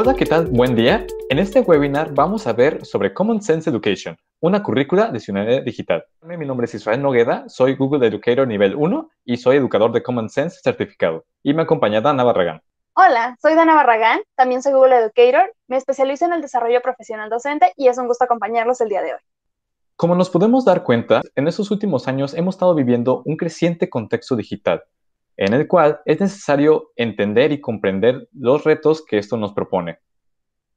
Hola, ¿qué tal? Buen día. En este webinar vamos a ver sobre Common Sense Education, una currícula de ciudadanía digital. Mi nombre es Israel Nogueda, soy Google Educator nivel 1 y soy educador de Common Sense certificado. Y me acompaña Dana Barragán. Hola, soy Dana Barragán, también soy Google Educator, me especializo en el desarrollo profesional docente y es un gusto acompañarlos el día de hoy. Como nos podemos dar cuenta, en estos últimos años hemos estado viviendo un creciente contexto digital en el cual es necesario entender y comprender los retos que esto nos propone.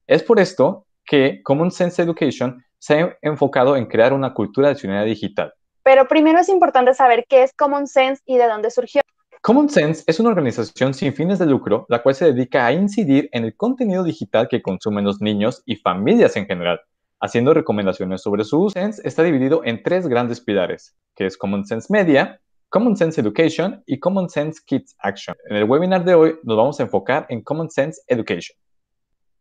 Es por esto que Common Sense Education se ha enfocado en crear una cultura de ciudadanía digital. Pero primero es importante saber qué es Common Sense y de dónde surgió. Common Sense es una organización sin fines de lucro, la cual se dedica a incidir en el contenido digital que consumen los niños y familias en general, haciendo recomendaciones sobre su uso. Sense está dividido en tres grandes pilares, que es Common Sense Media, Common Sense Education y Common Sense Kids Action. En el webinar de hoy nos vamos a enfocar en Common Sense Education.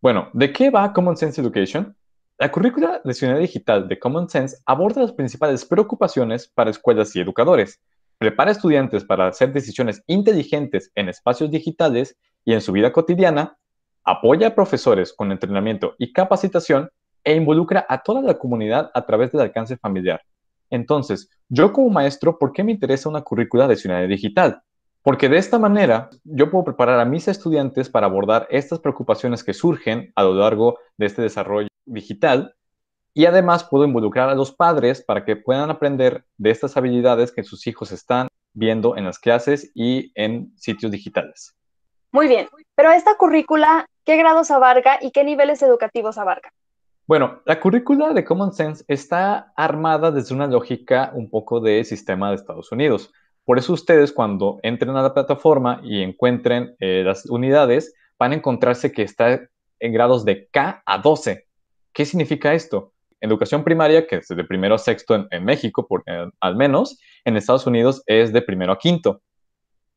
Bueno, ¿de qué va Common Sense Education? La currícula de Ciudad digital de Common Sense aborda las principales preocupaciones para escuelas y educadores, prepara estudiantes para hacer decisiones inteligentes en espacios digitales y en su vida cotidiana, apoya a profesores con entrenamiento y capacitación e involucra a toda la comunidad a través del alcance familiar. Entonces, yo como maestro, ¿por qué me interesa una currícula de ciudadanía digital? Porque de esta manera yo puedo preparar a mis estudiantes para abordar estas preocupaciones que surgen a lo largo de este desarrollo digital y además puedo involucrar a los padres para que puedan aprender de estas habilidades que sus hijos están viendo en las clases y en sitios digitales. Muy bien, pero esta currícula, ¿qué grados abarca y qué niveles educativos abarca? Bueno, la currícula de Common Sense está armada desde una lógica un poco de sistema de Estados Unidos. Por eso ustedes cuando entren a la plataforma y encuentren eh, las unidades, van a encontrarse que está en grados de K a 12. ¿Qué significa esto? Educación primaria, que es de primero a sexto en, México, por, eh, al menos, en Estados Unidos es de primero a quinto.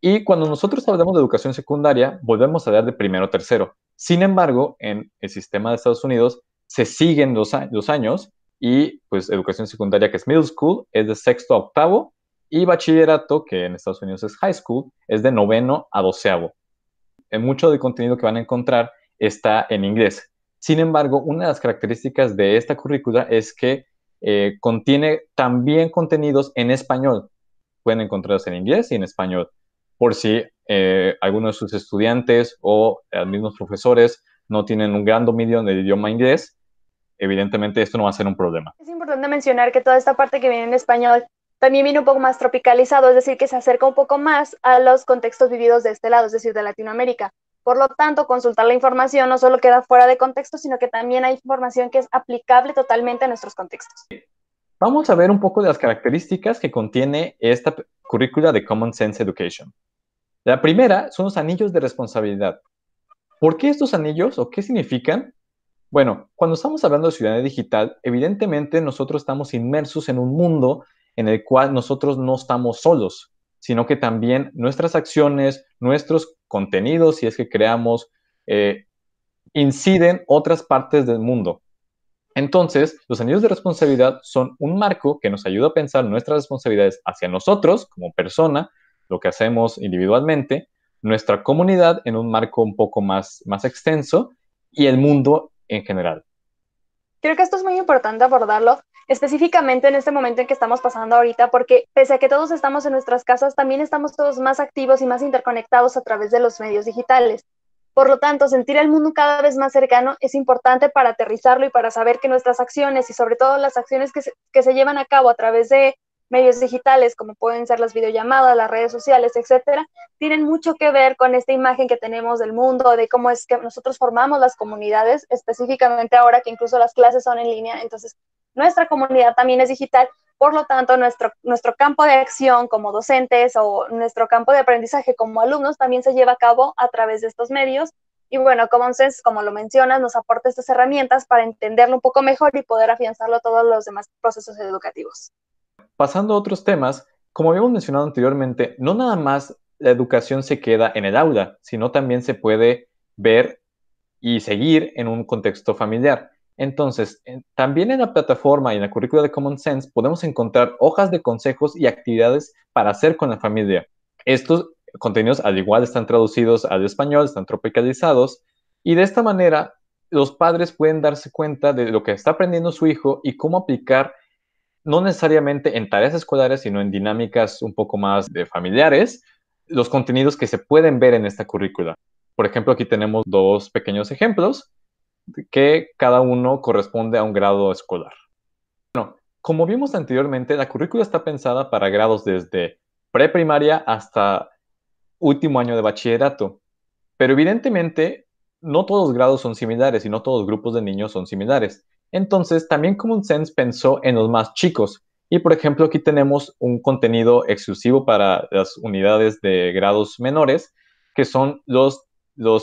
Y cuando nosotros hablamos de educación secundaria, volvemos a hablar de primero a tercero. Sin embargo, en el sistema de Estados Unidos se siguen los, años y pues educación secundaria que es middle school es de sexto a octavo y bachillerato que en Estados Unidos es high school es de noveno a doceavo. Mucho del contenido que van a encontrar está en inglés. Sin embargo, una de las características de esta currícula es que eh, contiene también contenidos en español. Pueden encontrarlos en inglés y en español. Por si algunos eh, alguno de sus estudiantes o los eh, mismos profesores no tienen un gran dominio del idioma inglés, evidentemente esto no va a ser un problema. Es importante mencionar que toda esta parte que viene en español también viene un poco más tropicalizado, es decir, que se acerca un poco más a los contextos vividos de este lado, es decir, de Latinoamérica. Por lo tanto, consultar la información no solo queda fuera de contexto, sino que también hay información que es aplicable totalmente a nuestros contextos. Vamos a ver un poco de las características que contiene esta currícula de Common Sense Education. La primera son los anillos de responsabilidad, ¿Por qué estos anillos o qué significan? Bueno, cuando estamos hablando de ciudadanía digital, evidentemente nosotros estamos inmersos en un mundo en el cual nosotros no estamos solos, sino que también nuestras acciones, nuestros contenidos, si es que creamos, eh, inciden otras partes del mundo. Entonces, los anillos de responsabilidad son un marco que nos ayuda a pensar nuestras responsabilidades hacia nosotros como persona, lo que hacemos individualmente, nuestra comunidad en un marco un poco más, más extenso y el mundo en general. Creo que esto es muy importante abordarlo específicamente en este momento en que estamos pasando ahorita, porque pese a que todos estamos en nuestras casas, también estamos todos más activos y más interconectados a través de los medios digitales. Por lo tanto, sentir el mundo cada vez más cercano es importante para aterrizarlo y para saber que nuestras acciones y sobre todo las acciones que que se llevan a cabo a través de medios digitales, como pueden ser las videollamadas, las redes sociales, etcétera, tienen mucho que ver con esta imagen que tenemos del mundo, de cómo es que nosotros formamos las comunidades, específicamente ahora que incluso las clases son en línea, entonces nuestra comunidad también es digital, por lo tanto nuestro, nuestro campo de acción como docentes o nuestro campo de aprendizaje como alumnos también se lleva a cabo a través de estos medios. Y bueno, Common como lo mencionas, nos aporta estas herramientas para entenderlo un poco mejor y poder afianzarlo a todos los demás procesos educativos pasando a otros temas, como habíamos mencionado anteriormente, no nada más la educación se queda en el aula, sino también se puede ver y seguir en un contexto familiar. Entonces, también en la plataforma y en la currícula de Common Sense podemos encontrar hojas de consejos y actividades para hacer con la familia. Estos contenidos al igual están traducidos al español, están tropicalizados y de esta manera los padres pueden darse cuenta de lo que está aprendiendo su hijo y cómo aplicar no necesariamente en tareas escolares, sino en dinámicas un poco más de familiares, los contenidos que se pueden ver en esta currícula. Por ejemplo, aquí tenemos dos pequeños ejemplos que cada uno corresponde a un grado escolar. Bueno, como vimos anteriormente, la currícula está pensada para grados desde preprimaria hasta último año de bachillerato, pero evidentemente no todos los grados son similares y no todos los grupos de niños son similares. Entonces, también Common Sense pensó en los más chicos. Y, por ejemplo, aquí tenemos un contenido exclusivo para las unidades de grados menores, que son los,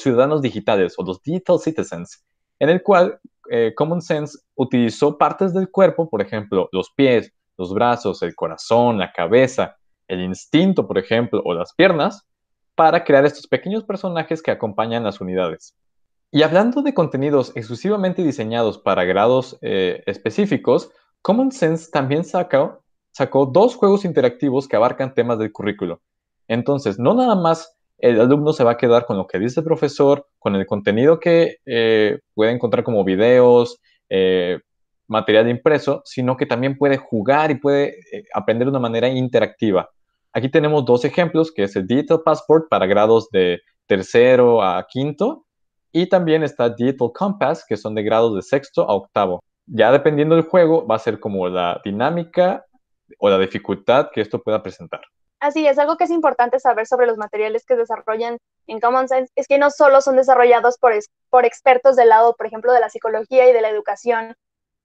ciudadanos digitales o los digital citizens, en el cual eh, Common Sense utilizó partes del cuerpo, por ejemplo, los pies, los brazos, el corazón, la cabeza, el instinto, por ejemplo, o las piernas, para crear estos pequeños personajes que acompañan las unidades. Y hablando de contenidos exclusivamente diseñados para grados eh, específicos, Common Sense también sacó dos juegos interactivos que abarcan temas del currículo. Entonces, no nada más el alumno se va a quedar con lo que dice el profesor, con el contenido que eh, puede encontrar como videos, eh, material impreso, sino que también puede jugar y puede aprender de una manera interactiva. Aquí tenemos dos ejemplos, que es el Digital Passport para grados de tercero a quinto y también está Digital Compass, que son de grados de sexto a octavo. Ya dependiendo del juego, va a ser como la dinámica o la dificultad que esto pueda presentar. Así es, algo que es importante saber sobre los materiales que desarrollan en Common Sense es que no solo son desarrollados por, por expertos del lado, por ejemplo, de la psicología y de la educación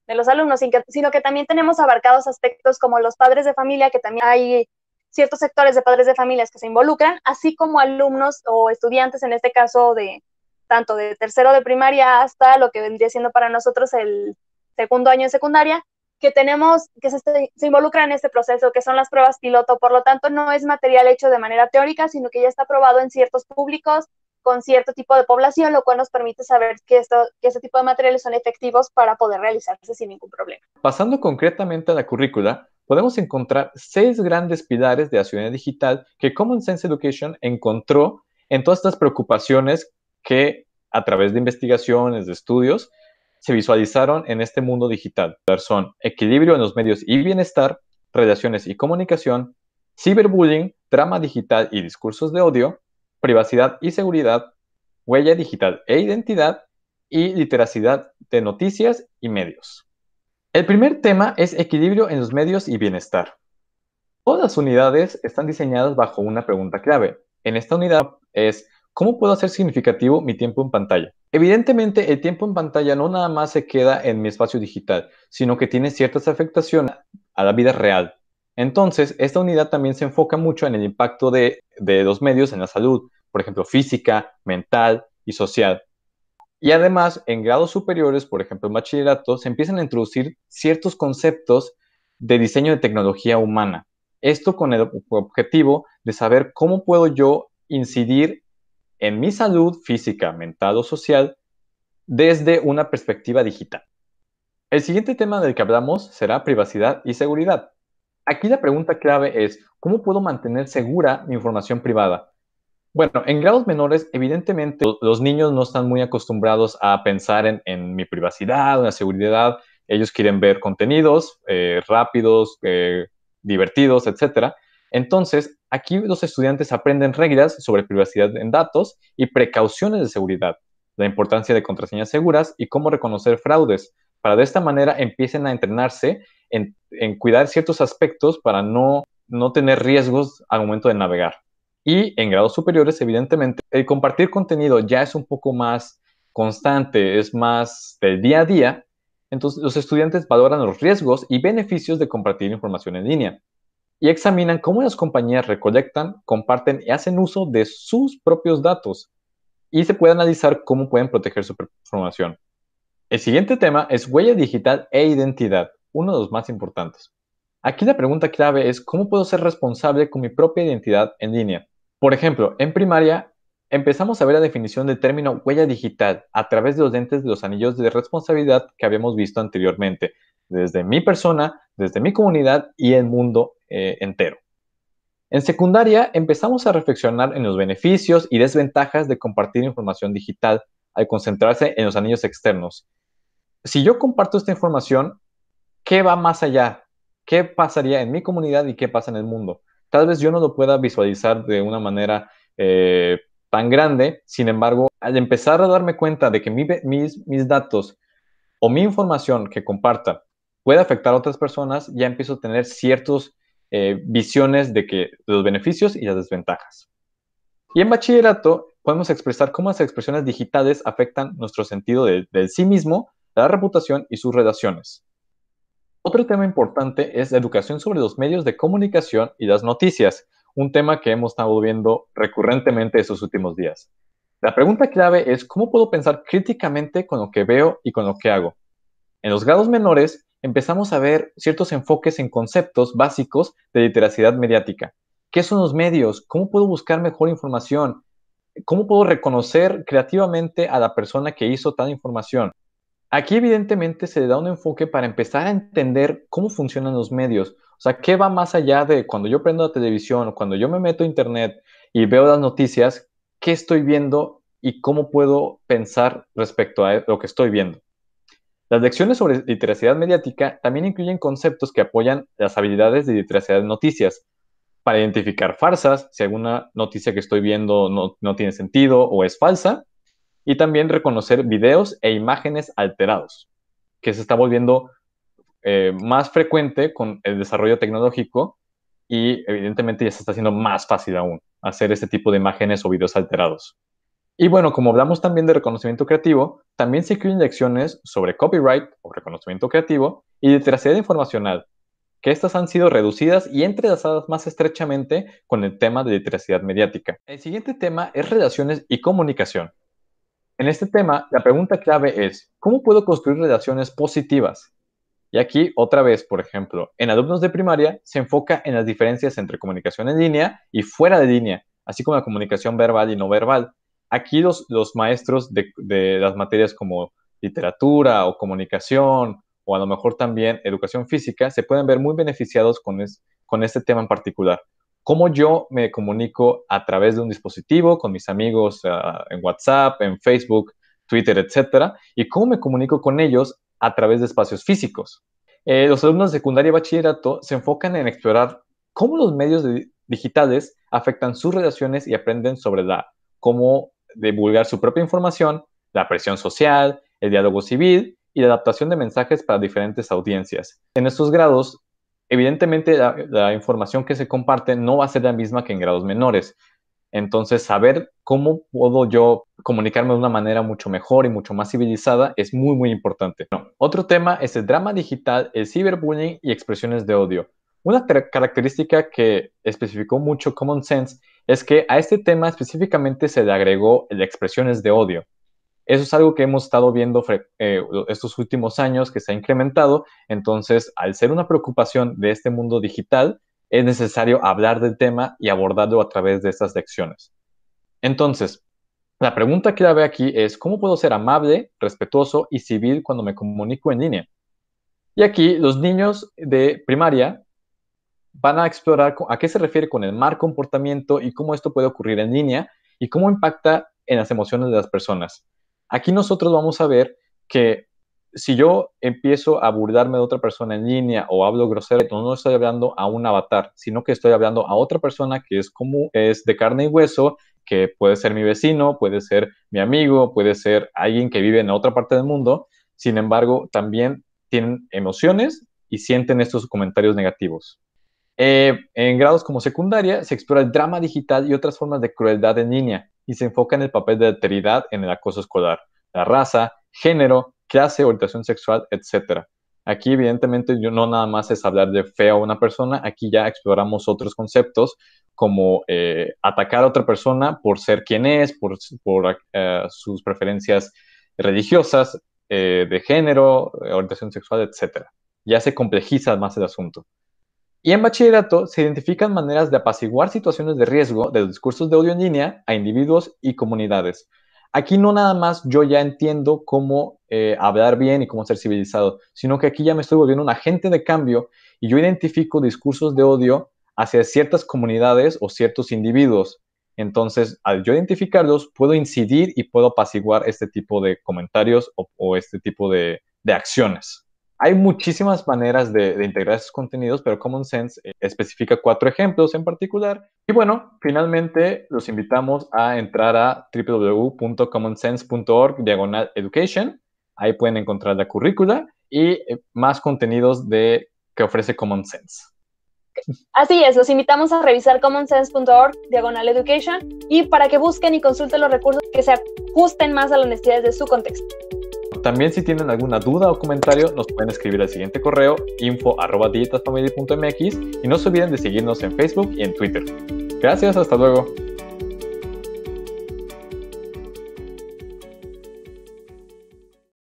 de los alumnos, sino que también tenemos abarcados aspectos como los padres de familia, que también hay ciertos sectores de padres de familias que se involucran, así como alumnos o estudiantes, en este caso de tanto de tercero de primaria hasta lo que vendría siendo para nosotros el segundo año en secundaria, que tenemos, que se, involucra en este proceso, que son las pruebas piloto. Por lo tanto, no es material hecho de manera teórica, sino que ya está probado en ciertos públicos, con cierto tipo de población, lo cual nos permite saber que, esto, que este tipo de materiales son efectivos para poder realizarse sin ningún problema. Pasando concretamente a la currícula, podemos encontrar seis grandes pilares de la digital que Common Sense Education encontró en todas estas preocupaciones que a través de investigaciones, de estudios, se visualizaron en este mundo digital. Son equilibrio en los medios y bienestar, relaciones y comunicación, ciberbullying, trama digital y discursos de odio, privacidad y seguridad, huella digital e identidad y literacidad de noticias y medios. El primer tema es equilibrio en los medios y bienestar. Todas las unidades están diseñadas bajo una pregunta clave. En esta unidad es ¿Cómo puedo hacer significativo mi tiempo en pantalla? Evidentemente, el tiempo en pantalla no nada más se queda en mi espacio digital, sino que tiene ciertas afectaciones a la vida real. Entonces, esta unidad también se enfoca mucho en el impacto de, de los medios en la salud, por ejemplo, física, mental y social. Y además, en grados superiores, por ejemplo, en bachillerato, se empiezan a introducir ciertos conceptos de diseño de tecnología humana. Esto con el objetivo de saber cómo puedo yo incidir en mi salud física, mental o social desde una perspectiva digital. El siguiente tema del que hablamos será privacidad y seguridad. Aquí la pregunta clave es, ¿cómo puedo mantener segura mi información privada? Bueno, en grados menores, evidentemente, los niños no están muy acostumbrados a pensar en, mi privacidad, en la seguridad. Ellos quieren ver contenidos eh, rápidos, eh, divertidos, etcétera. Entonces, aquí los estudiantes aprenden reglas sobre privacidad en datos y precauciones de seguridad, la importancia de contraseñas seguras y cómo reconocer fraudes, para de esta manera empiecen a entrenarse en, cuidar ciertos aspectos para no, no tener riesgos al momento de navegar. Y en grados superiores, evidentemente, el compartir contenido ya es un poco más constante, es más del día a día. Entonces, los estudiantes valoran los riesgos y beneficios de compartir información en línea y examinan cómo las compañías recolectan, comparten y hacen uso de sus propios datos y se puede analizar cómo pueden proteger su información. El siguiente tema es huella digital e identidad, uno de los más importantes. Aquí la pregunta clave es cómo puedo ser responsable con mi propia identidad en línea. Por ejemplo, en primaria empezamos a ver la definición del término huella digital a través de los lentes de los anillos de responsabilidad que habíamos visto anteriormente, desde mi persona desde mi comunidad y el mundo eh, entero. En secundaria empezamos a reflexionar en los beneficios y desventajas de compartir información digital al concentrarse en los anillos externos. Si yo comparto esta información, ¿qué va más allá? ¿Qué pasaría en mi comunidad y qué pasa en el mundo? Tal vez yo no lo pueda visualizar de una manera eh, tan grande, sin embargo, al empezar a darme cuenta de que mi, mis, mis datos o mi información que comparta puede afectar a otras personas, ya empiezo a tener ciertas eh, visiones de, que, los beneficios y las desventajas. Y en bachillerato podemos expresar cómo las expresiones digitales afectan nuestro sentido del de sí mismo, la reputación y sus relaciones. Otro tema importante es la educación sobre los medios de comunicación y las noticias, un tema que hemos estado viendo recurrentemente estos últimos días. La pregunta clave es cómo puedo pensar críticamente con lo que veo y con lo que hago. En los grados menores empezamos a ver ciertos enfoques en conceptos básicos de literacidad mediática. ¿Qué son los medios? ¿Cómo puedo buscar mejor información? ¿Cómo puedo reconocer creativamente a la persona que hizo tal información? Aquí evidentemente se le da un enfoque para empezar a entender cómo funcionan los medios. O sea, ¿qué va más allá de cuando yo prendo la televisión, o cuando yo me meto a internet y veo las noticias, qué estoy viendo y cómo puedo pensar respecto a lo que estoy viendo? Las lecciones sobre literacidad mediática también incluyen conceptos que apoyan las habilidades de literacidad de noticias, para identificar farsas, si alguna noticia que estoy viendo no, tiene sentido o es falsa, y también reconocer videos e imágenes alterados, que se está volviendo eh, más frecuente con el desarrollo tecnológico y evidentemente ya se está haciendo más fácil aún hacer este tipo de imágenes o videos alterados. Y bueno, como hablamos también de reconocimiento creativo, también se incluyen lecciones sobre copyright o reconocimiento creativo y de informacional, que estas han sido reducidas y entrelazadas más estrechamente con el tema de literacidad mediática. El siguiente tema es relaciones y comunicación. En este tema, la pregunta clave es, ¿cómo puedo construir relaciones positivas? Y aquí, otra vez, por ejemplo, en alumnos de primaria se enfoca en las diferencias entre comunicación en línea y fuera de línea, así como la comunicación verbal y no verbal, Aquí los, los maestros de, las materias como literatura o comunicación o a lo mejor también educación física se pueden ver muy beneficiados con, con este tema en particular. Cómo yo me comunico a través de un dispositivo con mis amigos ah, en WhatsApp, en Facebook, Twitter, etcétera, y cómo me comunico con ellos a través de espacios físicos. Eh, los alumnos de secundaria y bachillerato se enfocan en explorar cómo los medios digitales afectan sus relaciones y aprenden sobre la cómo divulgar su propia información, la presión social, el diálogo civil y la adaptación de mensajes para diferentes audiencias. En estos grados, evidentemente la, información que se comparte no va a ser la misma que en grados menores. Entonces, saber cómo puedo yo comunicarme de una manera mucho mejor y mucho más civilizada es muy, muy importante. Otro tema es el drama digital, el ciberbullying y expresiones de odio. Una característica que especificó mucho Common Sense es que a este tema específicamente se le agregó expresiones de odio. Eso es algo que hemos estado viendo eh, estos últimos años que se ha incrementado. Entonces, al ser una preocupación de este mundo digital, es necesario hablar del tema y abordarlo a través de estas lecciones. Entonces, la pregunta que la aquí es, ¿cómo puedo ser amable, respetuoso y civil cuando me comunico en línea? Y aquí los niños de primaria van a explorar a qué se refiere con el mal comportamiento y cómo esto puede ocurrir en línea y cómo impacta en las emociones de las personas. Aquí nosotros vamos a ver que si yo empiezo a burlarme de otra persona en línea o hablo grosero, no estoy hablando a un avatar, sino que estoy hablando a otra persona que es como es de carne y hueso, que puede ser mi vecino, puede ser mi amigo, puede ser alguien que vive en otra parte del mundo. Sin embargo, también tienen emociones y sienten estos comentarios negativos. Eh, en grados como secundaria se explora el drama digital y otras formas de crueldad en línea y se enfoca en el papel de la alteridad en el acoso escolar, la raza, género, clase, orientación sexual, etc. Aquí evidentemente no nada más es hablar de fe a una persona, aquí ya exploramos otros conceptos como eh, atacar a otra persona por ser quien es, por, eh, sus preferencias religiosas, de género, orientación sexual, etc. Ya se complejiza más el asunto. Y en bachillerato se identifican maneras de apaciguar situaciones de riesgo de los discursos de odio en línea a individuos y comunidades. Aquí no nada más yo ya entiendo cómo eh, hablar bien y cómo ser civilizado, sino que aquí ya me estoy volviendo un agente de cambio y yo identifico discursos de odio hacia ciertas comunidades o ciertos individuos. Entonces, al yo identificarlos, puedo incidir y puedo apaciguar este tipo de comentarios o, este tipo de acciones. Hay muchísimas maneras de, integrar esos contenidos, pero Common Sense eh, especifica cuatro ejemplos en particular. Y bueno, finalmente los invitamos a entrar a www.commonsense.org diagonal education. Ahí pueden encontrar la currícula y eh, más contenidos de, que ofrece Common Sense. Así es, los invitamos a revisar commonsense.org, diagonal education, y para que busquen y consulten los recursos que se ajusten más a las necesidades de su contexto. También si tienen alguna duda o comentario, nos pueden escribir al siguiente correo info.dietasfamily.mx y no se olviden de seguirnos en Facebook y en Twitter. Gracias, hasta luego.